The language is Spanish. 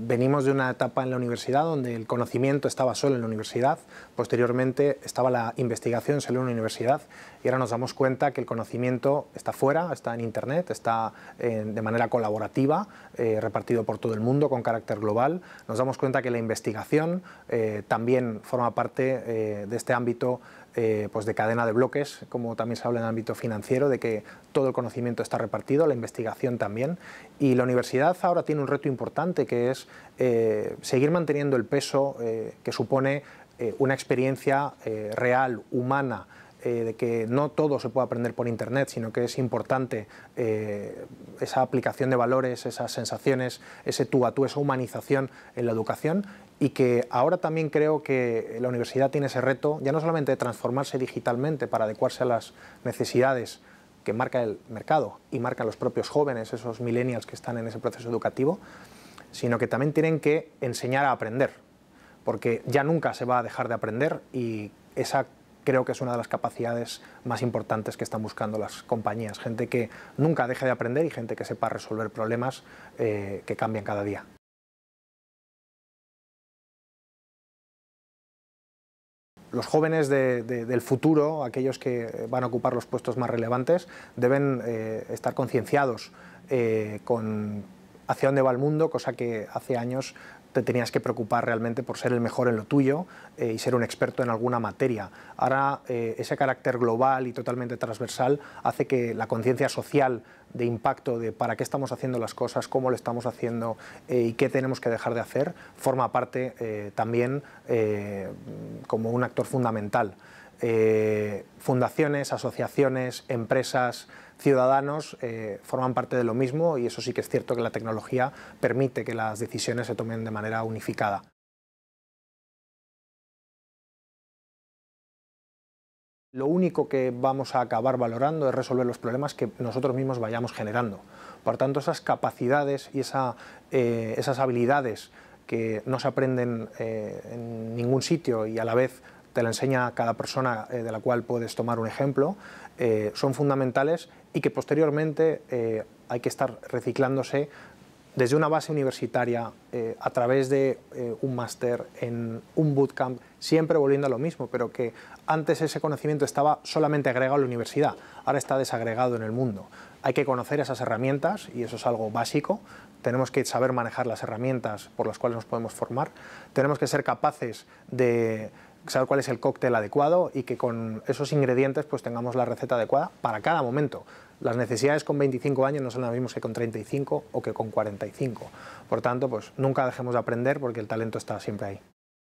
venimos de una etapa en la universidad donde el conocimiento estaba solo en la universidad, posteriormente estaba la investigación solo en la universidad y ahora nos damos cuenta que el conocimiento está fuera, está en Internet, está eh, de manera colaborativa, eh, repartido por todo el mundo con carácter global. Nos damos cuenta que la investigación eh, también forma parte de este ámbito eh, pues de cadena de bloques, como también se habla en el ámbito financiero, de que todo el conocimiento está repartido, la investigación también. Y la universidad ahora tiene un reto importante que es eh, seguir manteniendo el peso eh, que supone una experiencia real, humana, eh, de que no todo se puede aprender por Internet, sino que es importante eh, esa aplicación de valores, esas sensaciones, ese tú a tú, esa humanización en la educación y que ahora también creo que la universidad tiene ese reto, ya no solamente de transformarse digitalmente para adecuarse a las necesidades que marca el mercado y marcan los propios jóvenes, esos millennials que están en ese proceso educativo, sino que también tienen que enseñar a aprender, porque ya nunca se va a dejar de aprender y esa creo que es una de las capacidades más importantes que están buscando las compañías. Gente que nunca deje de aprender y gente que sepa resolver problemas eh, que cambian cada día. los jóvenes del futuro, aquellos que van a ocupar los puestos más relevantes, deben eh, estar concienciados eh, con hacia dónde va el mundo, cosa que hace años te tenías que preocupar realmente por ser el mejor en lo tuyo eh, y ser un experto en alguna materia. Ahora eh, ese carácter global y totalmente transversal hace que la conciencia social de impacto de para qué estamos haciendo las cosas, cómo lo estamos haciendo eh, y qué tenemos que dejar de hacer, forma parte también como un actor fundamental. Eh, fundaciones, asociaciones, empresas, ciudadanos eh, forman parte de lo mismo y eso sí que es cierto que la tecnología permite que las decisiones se tomen de manera unificada. Lo único que vamos a acabar valorando es resolver los problemas que nosotros mismos vayamos generando. Por tanto, esas capacidades y eh, esas habilidades que no se aprenden en ningún sitio y a la vez te la enseña cada persona eh, de la cual puedes tomar un ejemplo, eh, son fundamentales y que posteriormente eh, hay que estar reciclándose desde una base universitaria, a través de un máster, en un bootcamp, siempre volviendo a lo mismo, pero que antes ese conocimiento estaba solamente agregado a la universidad, ahora está desagregado en el mundo. Hay que conocer esas herramientas y eso es algo básico, tenemos que saber manejar las herramientas por las cuales nos podemos formar, tenemos que ser capaces de saber cuál es el cóctel adecuado y que con esos ingredientes pues tengamos la receta adecuada para cada momento. Las necesidades con 25 años no son las mismas que con 35 o que con 45. Por tanto, pues nunca dejemos de aprender porque el talento está siempre ahí.